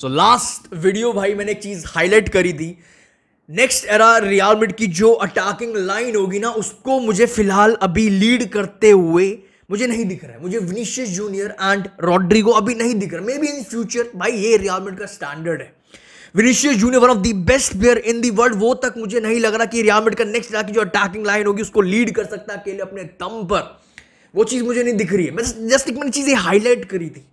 so last video भाई मैंने एक चीज़ हाईलाइट करी थी नेक्स्ट एरा रियाल मिड की जो अटैकिंग लाइन होगी ना उसको मुझे फिलहाल अभी लीड करते हुए मुझे नहीं दिख रहा है मुझे विनीशियस जूनियर एंड रॉड्रिगो अभी नहीं दिख रहा मे बी इन फ्यूचर भाई ये रियाल मिड का स्टैंडर्ड है Vinicius junior one of the best player in the world वो तक मुझे नहीं लग रहा कि Real Madrid next era की जो अटैकिंग लाइन होगी उसको लीड कर सकता अकेले अपने दम पर वो चीज़ मुझे नहीं दिख रही है मैं जस्ट एक मैंने चीज़ें हाईलाइट करी थी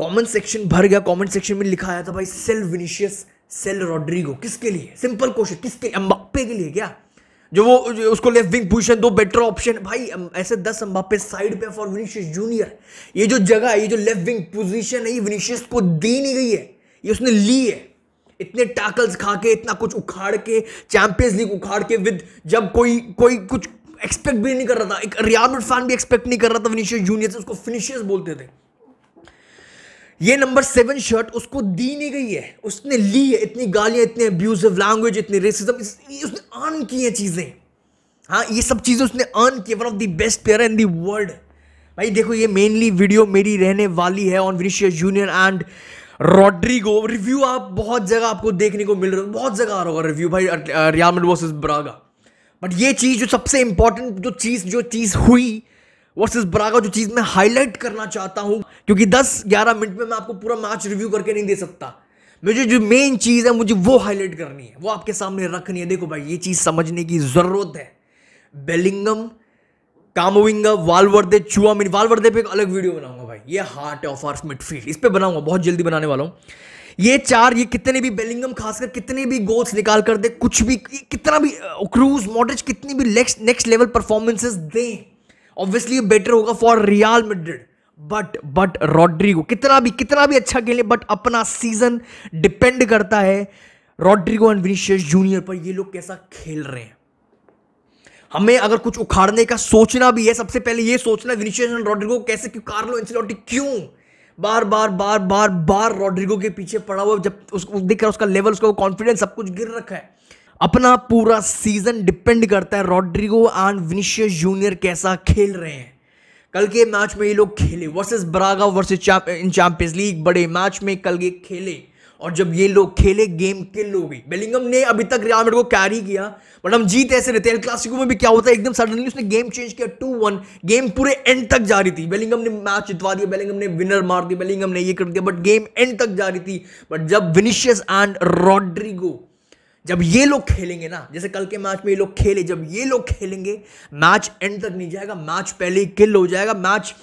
कमेंट सेक्शन भर गया कमेंट सेक्शन में लिखा आया था भाई सेल विनिशियस सेल रोड्रिगो किसके लिए सिंपल क्वेश्चन किसके अम्बापे के लिए क्या जो वो जो उसको लेफ्ट विंग पोजिशन दो बेटर ऑप्शन भाई ऐसे दस अम्बापे साइड पे फॉर विनिशियस जूनियर ये जो जगह है ये जो लेफ्ट विंग पोजिशन है ये विनिशियस को दी नहीं गई है ये उसने ली है इतने टैकल्स खा के इतना कुछ उखाड़ के चैंपियंस लीग उखाड़ के विद जब कोई कोई कुछ एक्सपेक्ट भी नहीं कर रहा था एक रियाल फैन भी एक्सपेक्ट नहीं कर रहा था विनिशियस जूनियर से उसको फिनिशियस बोलते थे ये नंबर सेवन शर्ट उसको दी नहीं गई है उसने ली है इतनी गालियां इतने अब्यूजिव लैंग्वेज इतने रेसिज्म उसने अर्न की है चीज़ें हाँ ये सब चीज़ें उसने अर्न की one of the best player in the world भाई देखो ये मेनली वीडियो मेरी रहने वाली है on Vinicius junior and Rodrygo review आप बहुत जगह आपको देखने को मिल रहा है बहुत जगह आ रहा होगा रिव्यू भाई रियाल वर्सेस ब्रागा बट ये चीज़ जो सबसे इंपॉर्टेंट जो चीज़ जो चीज़ हुई वर्सेस ब्रागा जो चीज़ मैं हाईलाइट करना चाहता हूं क्योंकि 10-11 मिनट में मैं आपको पूरा मैच रिव्यू करके नहीं दे सकता मुझे जो मेन चीज़ है मुझे वो हाईलाइट करनी है वो आपके सामने रखनी है देखो भाई ये चीज़ समझने की ज़रूरत है बेलिंगम कामोविंगा वालवर्दे चुआ मिन वालवर्दे पे एक अलग वीडियो बनाऊंगा भाई ये हार्ट ऑफ आर्फ मिडफील्ड इस पर बनाऊंगा बहुत जल्दी बनाने वाला हूँ ये चार ये कितने भी बेलिंगम खासकर कितने भी गोल्स निकाल कर दे कुछ भी कितना भी क्रूज uh, मॉडरेज कितनी भी नेक्स्ट लेवल परफॉर्मेंसेस दें ऑब्वियसली बेटर होगा for Real Madrid but but Rodrygo कितना भी कितना भी अच्छा खेले बट अपना सीजन डिपेंड करता है रॉड्रिगो एंड विनीशियस जूनियर पर ये लोग कैसा खेल रहे हैं हमें अगर कुछ उखाड़ने का सोचना भी है सबसे पहले ये सोचना विनीशियस एंड रॉड्रिगो कैसे क्यों कार्लो एंसिलोटी क्यों बार बार बार बार बार रॉड्रिगो के पीछे पड़ा हुआ जब उसको देख रहा उसका लेवल उसका कॉन्फिडेंस सब कुछ गिर रखा है अपना पूरा सीजन डिपेंड करता है रॉड्रिगो एंड विनिशियस जूनियर कैसा खेल रहे हैं कल के मैच में ये लोग खेले versus Braga versus in Champions League बड़े मैच में कल ये खेले और जब ये लोग खेले गेम किल हो गई बेलिंगम ने अभी तक रियाल को कैरी किया बट हम जीत ऐसे रहते हैं क्लासिको में भी क्या होता है एकदम सडनली उसने गेम चेंज किया टू वन गेम पूरे एंड तक जा रही थी बेलिंगम ने मैच जितवा दिया बेलिंगम ने विनर मार दिया बेलिंगम ने ये कर दिया बट गेम एंड तक जा रही थी बट जब विनिशियस एंड रॉड्रिगो जब ये लोग खेलेंगे ना जैसे कल के मैच में ये लोग खेले जब ये लोग खेलेंगे मैच एंड तक नहीं जाएगा मैच पहले ही किल हो जाएगा मैच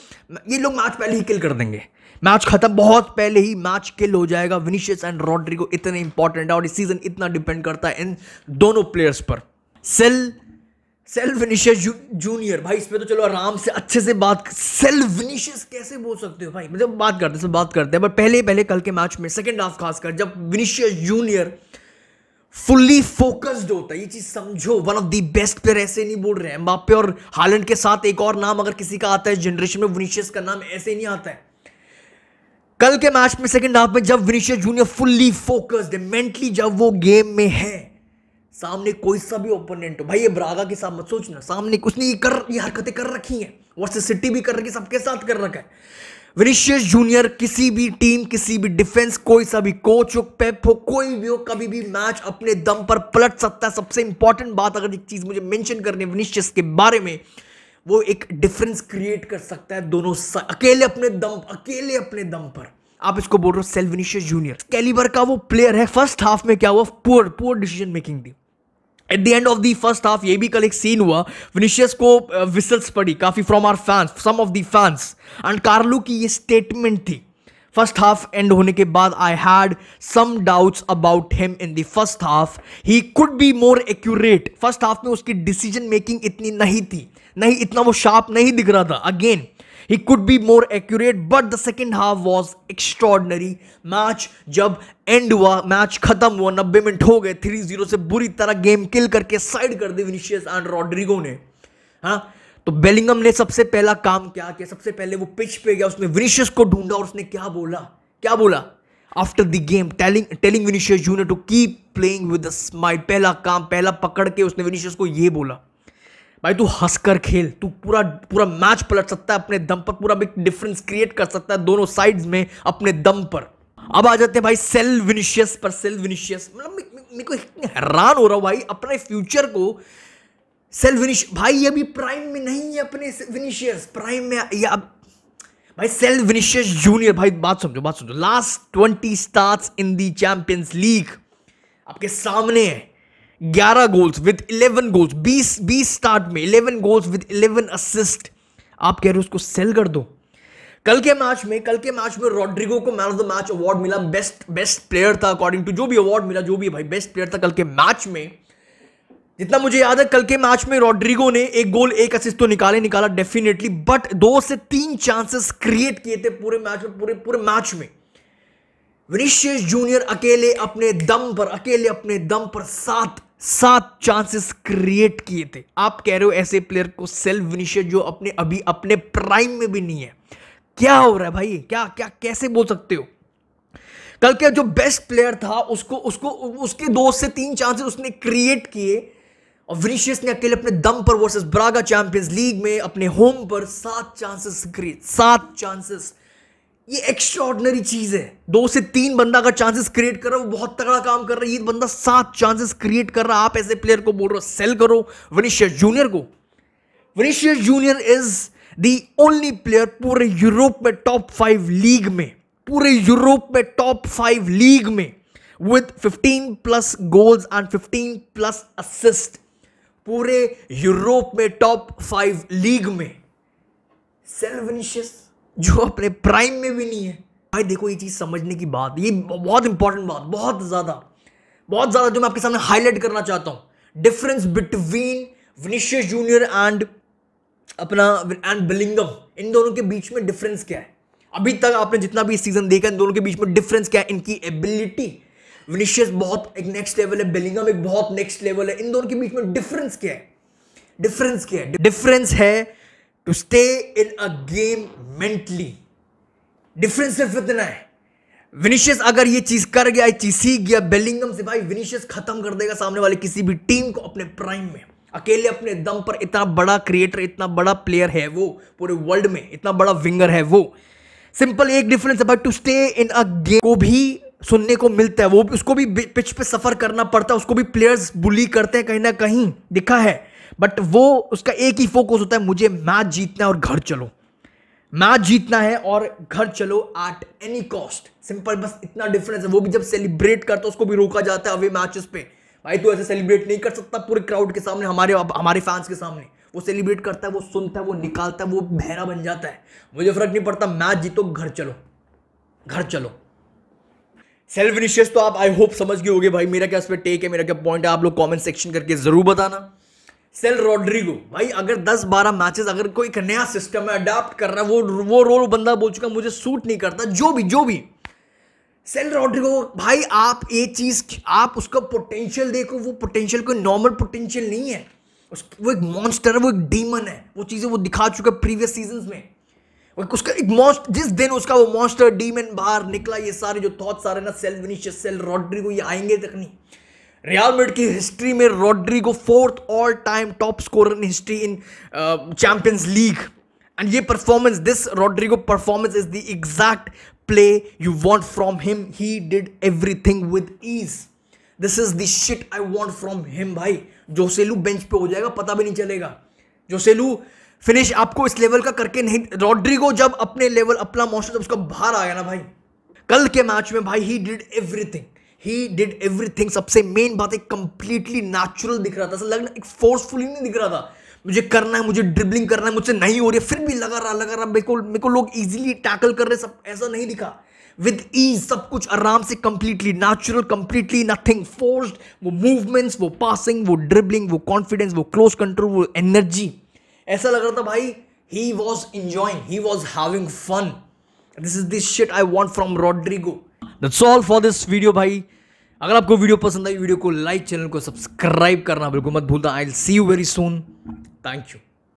ये लोग मैच पहले ही किल कर देंगे मैच खत्म बहुत पहले ही मैच किल हो जाएगा विनिशियस एंड को इतने इंपॉर्टेंट है और इस सीजन इतना डिपेंड करता है इन दोनों प्लेयर्स पर सेल सेल विनिशियस जूनियर भाई इस पर तो चलो आराम से अच्छे से बात सेल विनिशियस कैसे बोल सकते हो भाई मतलब बात करते हैं बात करते हैं पर पहले पहले कल के मैच में सेकेंड हाफ खासकर जब विनिशियस जूनियर फुल्ली फोकस्ड होता है ये चीज समझो one of the best player ऐसे नहीं बोल रहे हैं एम्बापे और हालैंड के साथ एक और नाम अगर किसी का आता है जनरेशन में विनीशियस का नाम ऐसे नहीं आता है कल के मैच में सेकंड हाफ में जब विनीशियस जूनियर फुल्ली फोकस्ड है मेंटली जब वो गेम में है सामने कोई सा भी ओपोनेंट हो भाई ये ब्रागा के साथ मत सोचना सामने कुछ नहीं कर ये हरकतें कर रखी हैं वर्सेस सिटी भी कर रखी सबके साथ कर रखा है विनिशियस जूनियर किसी भी टीम किसी भी डिफेंस कोई सा भी कोच हो पेप हो कोई भी हो कभी भी मैच अपने दम पर पलट सकता है सबसे इंपॉर्टेंट बात अगर एक चीज़ मुझे मेंशन करनी है विनिशियस के बारे में वो एक डिफरेंस क्रिएट कर सकता है दोनों अकेले अपने दम अकेले अपने दम पर आप इसको बोल रहे हो सेल्फ विनिशियस जूनियर कैलिबर का वो प्लेयर है फर्स्ट हाफ में क्या हुआ पुअर पुअर डिसीजन मेकिंग थी at the end of the first half ये भी कल एक सीन हुआ विनिशियस को विसल्स पड़ी काफ़ी from our fans some of the fans and Carlo की ये स्टेटमेंट थी फर्स्ट हाफ एंड होने के बाद I had some doubts about him in the first half he could be more accurate first half में उसकी डिसीजन मेकिंग इतनी नहीं थी नहीं इतना वो शार्प नहीं दिख रहा था again he could be more accurate but the second half was extraordinary match जब एंड हुआ मैच खत्म हुआ नब्बे मिनट हो गए थ्री जीरो से बुरी तरह गेम किल करके साइड कर दी विनिशियस एंड रॉड्रिगो ने हाँ तो बेलिंगम ने सबसे पहला काम क्या किया सबसे पहले वो पिच पे गया उसने विनिशियस को ढूंढा और उसने क्या बोला क्या बोला after the game telling telling Vinicius you ने to keep playing with smile पहला काम पहला पकड़ के उसने विनिशियस को ये बोला भाई तू हंस कर खेल तू पूरा पूरा मैच पलट सकता है अपने दम पर पूरा बिग डिफरेंस क्रिएट कर सकता है दोनों साइड्स में अपने दम पर अब आ जाते हैं भाई सेल विनिशियस पर सेल विनिशियस मतलब मेरे को हैरान हो रहा हूँ भाई अपने फ्यूचर को सेल विनिश भाई अभी प्राइम में नहीं है अपने विनिशियस प्राइम में या अब भाई सेल विनिशियस जूनियर भाई बात समझो बात समझो last twenty start in the Champions League आपके सामने है ग्यारह गोल्स विद इलेवन गोल्स बीस बीस स्टार्ट में eleven goals with eleven assist आप कह रहे हो उसको सेल कर दो कल के मैच में कल के मैच में रॉड्रिगो को man of the match award मिला बेस्ट बेस्ट प्लेयर था अकॉर्डिंग टू जो भी अवार्ड मिला जो भी भाई बेस्ट प्लेयर था कल के मैच में जितना मुझे याद है कल के मैच में रॉड्रिगो ने एक गोल एक असिस्ट तो निकाले निकाला डेफिनेटली बट दो से तीन चांसेस क्रिएट किए थे पूरे मैच में पूरे पूरे मैच में विनिशियस जूनियर अकेले अपने दम पर अकेले अपने दम पर सात सात चांसेस क्रिएट किए थे आप कह रहे हो ऐसे प्लेयर को सेल्फ विनिशियस जो अपने अभी अपने प्राइम में भी नहीं है क्या हो रहा है भाई क्या क्या कैसे बोल सकते हो कल के जो बेस्ट प्लेयर था उसको उसको उसके दो से तीन चांसेस उसने क्रिएट किए और विनिशियस ने अकेले अपने दम पर वर्सेस ब्रागा चैंपियंस लीग में अपने होम पर सात चांसेस क्रिएट सात चांसेस ये एक्स्ट्रॉर्डनरी चीज़ है दो से तीन बंदा का चांसेस क्रिएट कर रहा है वो बहुत तगड़ा काम कर रहा है ये बंदा सात चांसेस क्रिएट कर रहा है आप ऐसे प्लेयर को बोल रहे हो सेल करो विनिशियस जूनियर को Vinicius junior is the only player पूरे यूरोप में टॉप फाइव लीग में पूरे यूरोप में टॉप फाइव लीग में with 15 plus goals and 15 plus assist पूरे यूरोप में टॉप फाइव लीग में सेल विनिशियस जो अपने प्राइम में भी नहीं है भाई देखो ये चीज़ समझने की बात ये बहुत इंपॉर्टेंट बात बहुत ज़्यादा बहुत ज़्यादा जो मैं आपके सामने हाईलाइट करना चाहता हूँ difference between Vinicius junior and अपना एंड बिलिंगम इन दोनों के बीच में डिफरेंस क्या है अभी तक आपने जितना भी सीजन देखा है इन दोनों के बीच में डिफरेंस क्या है इनकी एबिलिटी विनिशियस बहुत एक नेक्स्ट लेवल है बिलिंगम एक बहुत नेक्स्ट लेवल है इन दोनों के बीच में डिफरेंस क्या है डिफरेंस क्या है डिफरेंस है to stay in a game mentally difference सिर्फ इतना है विनिशियस अगर ये चीज कर गया ये चीज सीख गया बेलिंगम से भाई विनिशियस खत्म कर देगा सामने वाले किसी भी टीम को अपने प्राइम में अकेले अपने दम पर इतना बड़ा क्रिएटर इतना बड़ा प्लेयर है वो पूरे वर्ल्ड में इतना बड़ा विंगर है वो सिंपल एक डिफरेंस है भाई to stay in a game को भी सुनने को मिलता है वो उसको भी पिच पे सफर करना पड़ता है उसको भी प्लेयर्स बुली करते हैं कहीं ना कहीं दिखा है बट वो उसका एक ही फोकस होता है मुझे मैच जीतना है और घर चलो मैच जीतना है और घर चलो एट एनी कॉस्ट सिंपल बस इतना डिफरेंस है वो भी जब सेलिब्रेट करता है उसको भी रोका जाता है अवे मैचेस पे भाई तू ऐसे सेलिब्रेट नहीं कर सकता पूरे क्राउड के सामने हमारे हमारे फैंस के सामने वो सेलिब्रेट करता है वो सुनता है वो निकालता है वो बहरा बन जाता है मुझे फर्क नहीं पड़ता मैच जीतो घर चलो घर चलो सेल्फ इनिशियस तो आप आई होप समझ गए होगे भाई मेरा क्या उस पर टेक है मेरा क्या पॉइंट है आप लोग कमेंट सेक्शन करके ज़रूर बताना सेल रोड्रिगो भाई अगर 10-12 मैचेस अगर कोई नया सिस्टम है अडाप्ट कर रहा है वो वो रोल बंदा बोल चुका मुझे सूट नहीं करता जो भी जो भी सेल रोड्रिगो भाई आप ये चीज़ आप उसका पोटेंशियल देखो वो पोटेंशियल कोई नॉर्मल पोटेंशियल नहीं है उस वो एक मॉन्स्टर है वो एक डीमन है वो चीज़ें वो दिखा चुका है प्रीवियस सीजन में उसका एक मॉन्स्ट जिस दिन उसका वो मॉन्स्टर डीमन बाहर निकला ये सारे जो थॉट्स आ रहे ना सेल विनिशियस सेल रोड्रिगो ये आएंगे तक नहीं रियाल मेड की हिस्ट्री में Rodrigo fourth all time top score in history in Champions League and ये performance this Rodrigo performance is the exact play you want from him he did everything with ease this is that I want from him भाई Joselu bench पे हो जाएगा पता भी नहीं चलेगा जोसेलू finish आपको इस लेवल का करके नहीं रॉड्रिगो जब अपने लेवल अपना मौसम जब उसका बाहर आ गया ना भाई कल के मैच में भाई he did everything he did everything सबसे मेन बात एक कंप्लीटली नेचुरल दिख रहा था ऐसा लग रहा एक फोर्सफुली नहीं दिख रहा था मुझे करना है मुझे ड्रिबलिंग करना है मुझसे नहीं हो रही है फिर भी लगा रहा लगा रहा मेरे को मेरे को लोग इजीली टैकल कर रहे सब ऐसा नहीं दिखा विद ईज सब कुछ आराम से completely natural completely nothing force वो मूवमेंट्स वो पासिंग वो ड्रिबलिंग वो कॉन्फिडेंस वो क्लोज कंट्रोल वो एनर्जी ऐसा लग रहा था भाई he was enjoying he was having fun this is this shit I want from Rodrigo that's all for this video भाई अगर आपको वीडियो पसंद आई वीडियो को लाइक चैनल को सब्सक्राइब करना बिल्कुल मत भूलना I will see you very soon thank you